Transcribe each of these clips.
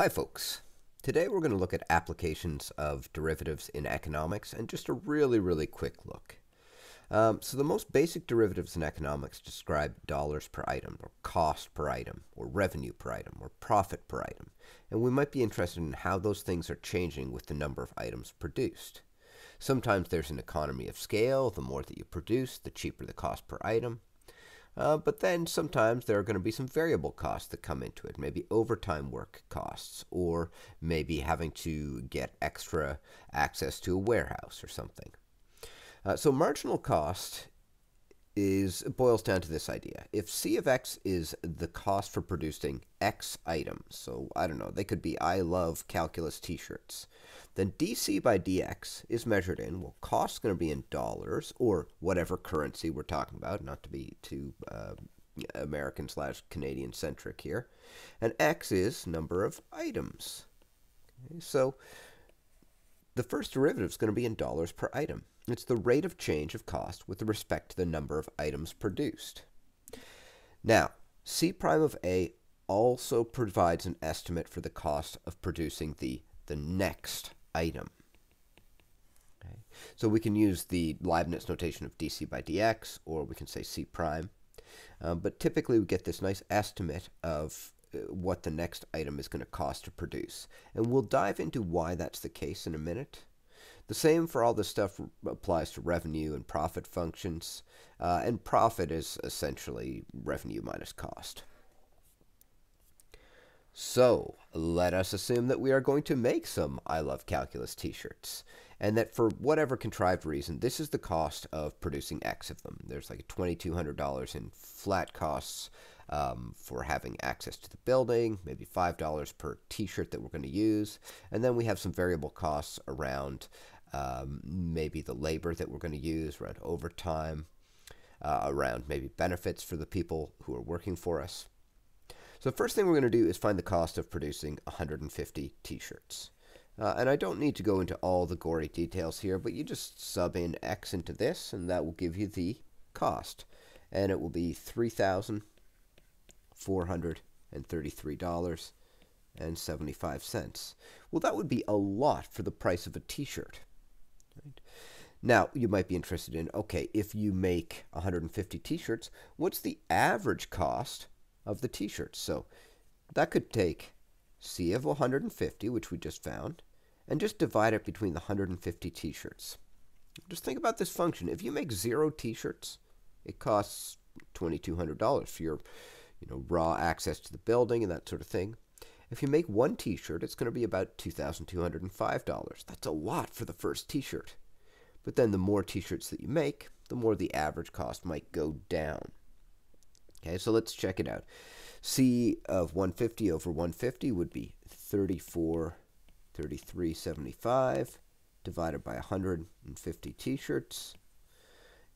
Hi folks. Today we're going to look at applications of derivatives in economics and just a really, really quick look. Um, so the most basic derivatives in economics describe dollars per item, or cost per item, or revenue per item, or profit per item. And we might be interested in how those things are changing with the number of items produced. Sometimes there's an economy of scale, the more that you produce, the cheaper the cost per item. Uh, but then sometimes there are going to be some variable costs that come into it, maybe overtime work costs, or maybe having to get extra access to a warehouse or something. Uh, so marginal cost is boils down to this idea. If C of X is the cost for producing X items, so I don't know, they could be I love calculus t-shirts, then dC by dx is measured in, well, cost's going to be in dollars or whatever currency we're talking about, not to be too uh, American slash Canadian centric here, and x is number of items. Okay, so the first derivative is going to be in dollars per item. It's the rate of change of cost with respect to the number of items produced. Now, C prime of A also provides an estimate for the cost of producing the, the next item. Okay. So we can use the Leibniz notation of dc by dx, or we can say C prime. Um, but typically we get this nice estimate of uh, what the next item is going to cost to produce. And we'll dive into why that's the case in a minute. The same for all this stuff applies to revenue and profit functions, uh, and profit is essentially revenue minus cost. So let us assume that we are going to make some I Love Calculus t-shirts and that for whatever contrived reason, this is the cost of producing X of them. There's like $2,200 in flat costs um, for having access to the building, maybe $5 per t shirt that we're going to use, and then we have some variable costs around. Um, maybe the labor that we're going to use around overtime, uh, around maybe benefits for the people who are working for us. So the first thing we're going to do is find the cost of producing 150 t-shirts. Uh, and I don't need to go into all the gory details here, but you just sub in X into this, and that will give you the cost. And it will be $3,433.75. Well, that would be a lot for the price of a t-shirt. Right? Now, you might be interested in, okay, if you make 150 t-shirts, what's the average cost of the t-shirts? So that could take C of 150, which we just found, and just divide it between the 150 t-shirts. Just think about this function. If you make zero t-shirts, it costs $2,200 for your you know, raw access to the building and that sort of thing. If you make one t-shirt, it's going to be about $2,205. That's a lot for the first t-shirt. But then the more t-shirts that you make, the more the average cost might go down. Okay, so let's check it out. C of 150 over 150 would be 34 33.75 divided by 150 t-shirts.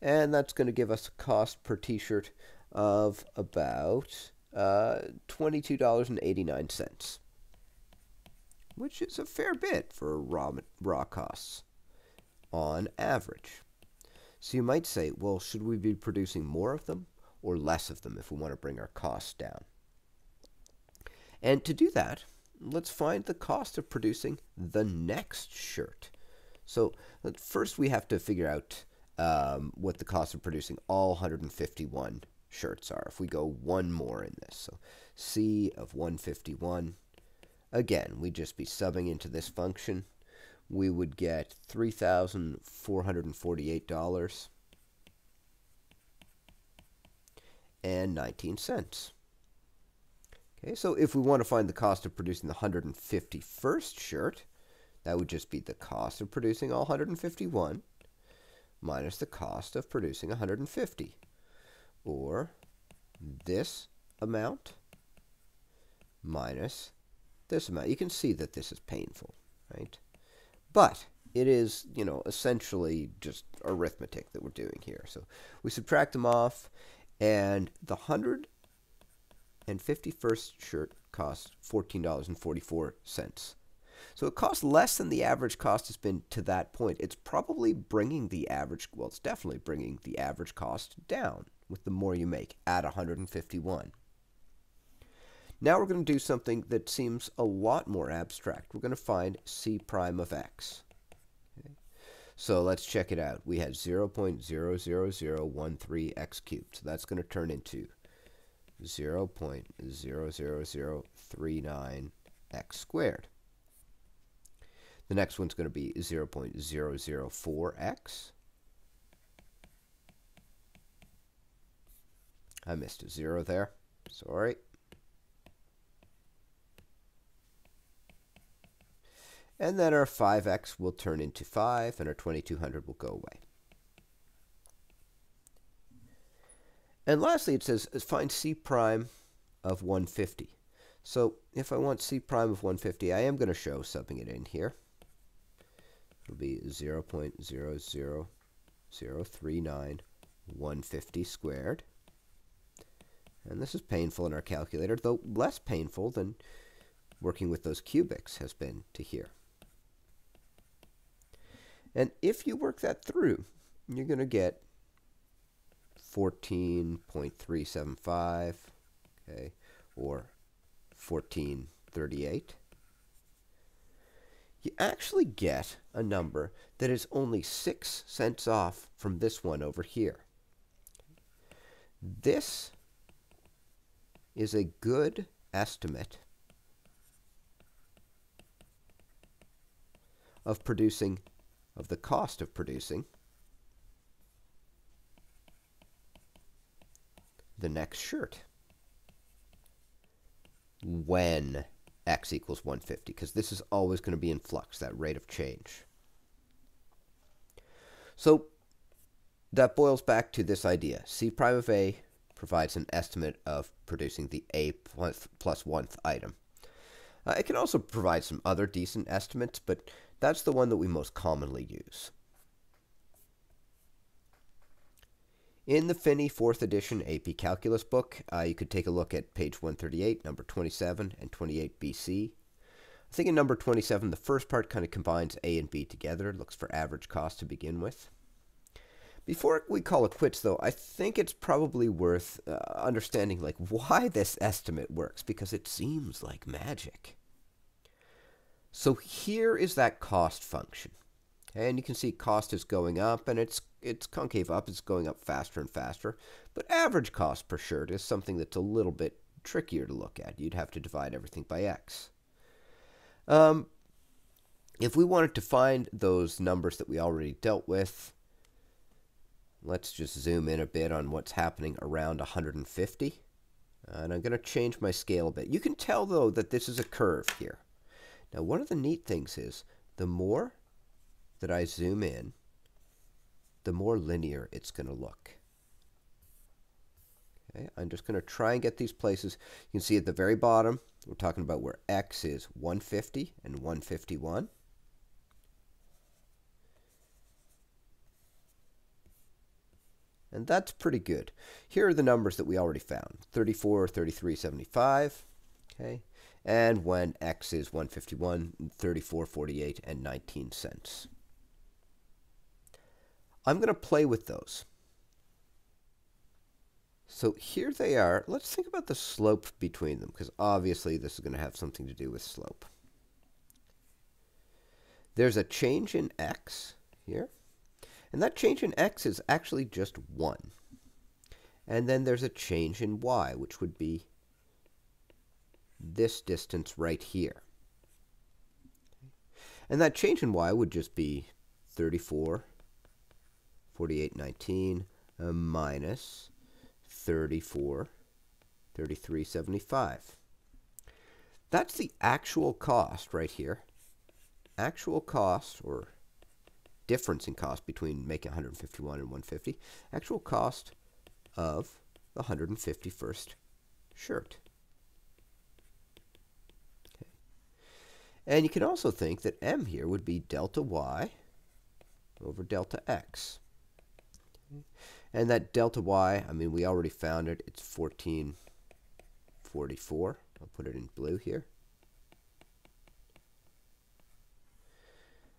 And that's going to give us a cost per t-shirt of about uh, $22.89, which is a fair bit for raw, raw costs on average. So you might say, well, should we be producing more of them or less of them if we want to bring our costs down? And to do that, let's find the cost of producing the next shirt. So first we have to figure out um, what the cost of producing all 151 shirts are. If we go one more in this, so C of 151, again, we'd just be subbing into this function. We would get $3,448 and 19 cents. Okay, so if we want to find the cost of producing the 151st shirt, that would just be the cost of producing all 151 minus the cost of producing 150. Or this amount minus this amount. You can see that this is painful, right? But it is, you know, essentially just arithmetic that we're doing here. So we subtract them off, and the 100 and 51st shirt costs $14.44. So it costs less than the average cost has been to that point. It's probably bringing the average, well, it's definitely bringing the average cost down with the more you make at 151. Now we're going to do something that seems a lot more abstract. We're going to find c prime of x. So let's check it out. We have 0.00013x cubed. So that's going to turn into 0.00039x squared. The next one's going to be 0.004x. I missed a zero there. Sorry. And then our 5x will turn into 5, and our 2200 will go away. And lastly, it says uh, find C prime of 150. So if I want C prime of 150, I am going to show subbing it in here. It'll be 0 150 squared. And this is painful in our calculator, though less painful than working with those cubics has been to here. And if you work that through, you're going to get 14.375, okay, or 1438, you actually get a number that is only 6 cents off from this one over here. This is a good estimate of producing, of the cost of producing the next shirt when x equals 150, because this is always going to be in flux, that rate of change. So that boils back to this idea. C prime of A provides an estimate of producing the A plus, plus one item. Uh, it can also provide some other decent estimates, but that's the one that we most commonly use. In the Finney 4th edition AP Calculus book, uh, you could take a look at page 138, number 27, and 28 BC. I think in number 27, the first part kind of combines A and B together, looks for average cost to begin with. Before we call it quits, though, I think it's probably worth uh, understanding like why this estimate works, because it seems like magic. So here is that cost function. And you can see cost is going up and it's it's concave up, it's going up faster and faster. But average cost per shirt is something that's a little bit trickier to look at. You'd have to divide everything by x. Um, if we wanted to find those numbers that we already dealt with, let's just zoom in a bit on what's happening around 150. And I'm going to change my scale a bit. You can tell, though, that this is a curve here. Now, one of the neat things is the more that I zoom in, the more linear it's going to look. Okay, I'm just going to try and get these places. You can see at the very bottom, we're talking about where x is 150 and 151. And that's pretty good. Here are the numbers that we already found. 34, 33, 75. Okay. And when x is 151, 34, 48, and 19 cents. I'm going to play with those. So here they are. Let's think about the slope between them, because obviously this is going to have something to do with slope. There's a change in x here, and that change in x is actually just 1. And then there's a change in y, which would be this distance right here. And that change in y would just be 34 48.19 uh, thirty-four, thirty-three seventy-five. 34, 33.75. That's the actual cost right here. Actual cost or difference in cost between making 151 and 150. Actual cost of the 151st shirt. Okay. And you can also think that m here would be delta y over delta x. And that delta y, I mean, we already found it. It's 1444. I'll put it in blue here.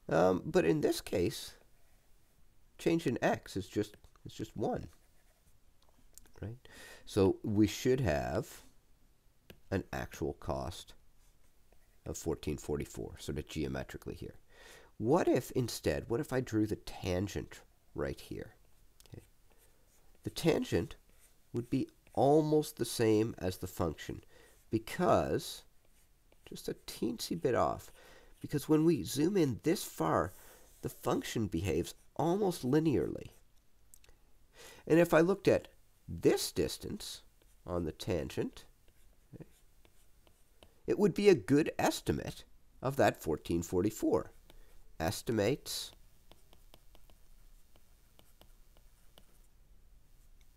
Um, but in this case, change in x is just it's just 1. Right? So we should have an actual cost of 1444, sort of geometrically here. What if instead, what if I drew the tangent right here? The tangent would be almost the same as the function because, just a teensy bit off, because when we zoom in this far, the function behaves almost linearly. And if I looked at this distance on the tangent, it would be a good estimate of that 1444. Estimates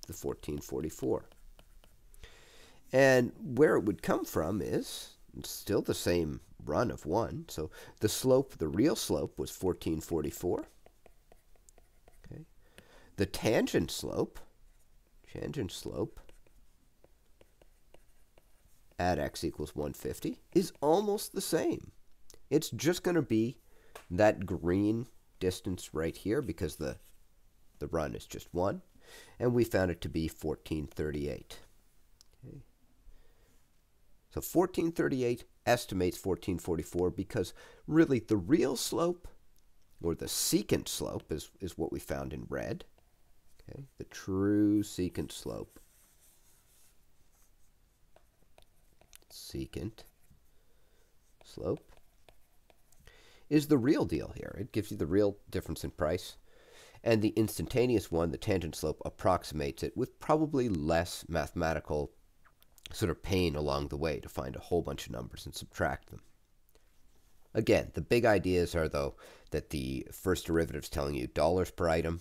the 1444. And where it would come from is still the same run of 1. So the slope, the real slope, was 1444. Okay. The tangent slope, tangent slope at x equals 150 is almost the same. It's just going to be that green distance right here because the, the run is just 1 and we found it to be 1438. Okay. So 1438 estimates 1444 because really the real slope or the secant slope is, is what we found in red. Okay, the true secant slope. Secant slope is the real deal here. It gives you the real difference in price and the instantaneous one, the tangent slope, approximates it with probably less mathematical sort of pain along the way to find a whole bunch of numbers and subtract them. Again, the big ideas are, though, that the first derivative is telling you dollars per item,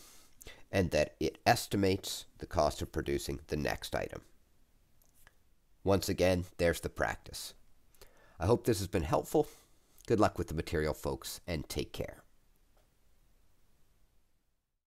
and that it estimates the cost of producing the next item. Once again, there's the practice. I hope this has been helpful. Good luck with the material, folks, and take care.